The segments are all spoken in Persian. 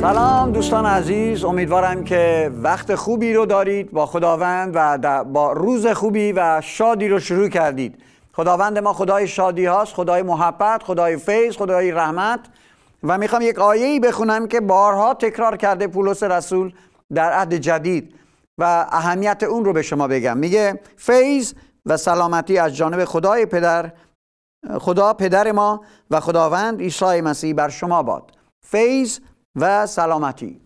سلام دوستان عزیز امیدوارم که وقت خوبی رو دارید با خداوند و با روز خوبی و شادی رو شروع کردید خداوند ما خدای شادی هاست خدای محبت خدای فیض خدای رحمت و میخوام یک آیه ای بخونم که بارها تکرار کرده پولس رسول در عهد جدید و اهمیت اون رو به شما بگم میگه فیض و سلامتی از جانب خدای پدر خدا پدر ما و خداوند عیسی مسیح بر شما باد فیض و سلامتی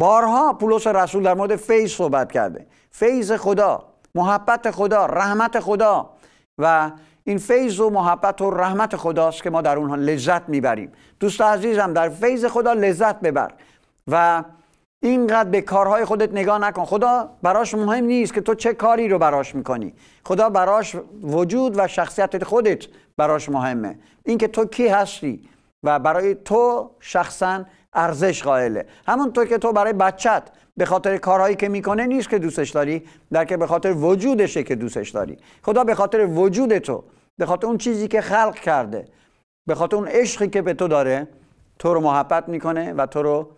بارها پولس رسول در مورد فیض صحبت کرده فیض خدا محبت خدا رحمت خدا و این فیض و محبت و رحمت خداست که ما در اونها لذت میبریم دوست عزیزم در فیض خدا لذت ببر و اینقدر به کارهای خودت نگاه نکن خدا براش مهم نیست که تو چه کاری رو براش میکنی خدا براش وجود و شخصیت خودت براش مهمه اینکه تو کی هستی و برای تو شخصا ارزش قائله همونطور که تو برای بچت به خاطر کارهایی که میکنه نیست که دوستش داری در به خاطر وجودشه که دوستش داری خدا به خاطر وجود تو به خاطر اون چیزی که خلق کرده به خاطر اون عشقی که به تو داره تو رو محبت میکنه و تو رو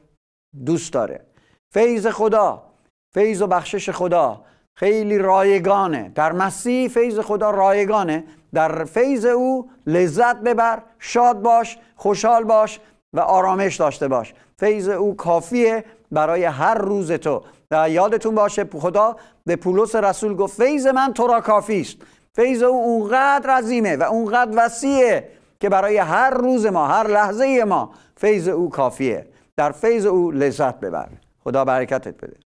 دوست داره فیض خدا فیض و بخشش خدا خیلی رایگانه در مسیح فیض خدا رایگانه در فیض او لذت ببر شاد باش خوشحال باش و آرامش داشته باش فیض او کافیه برای هر روز تو و یادتون باشه خدا به پولس رسول گفت فیض من تو را کافی است فیض او اونقدر عظیمه و اونقدر وسیعه که برای هر روز ما هر لحظه ما فیض او کافیه در فیض او لذت ببر خدا برکتت بده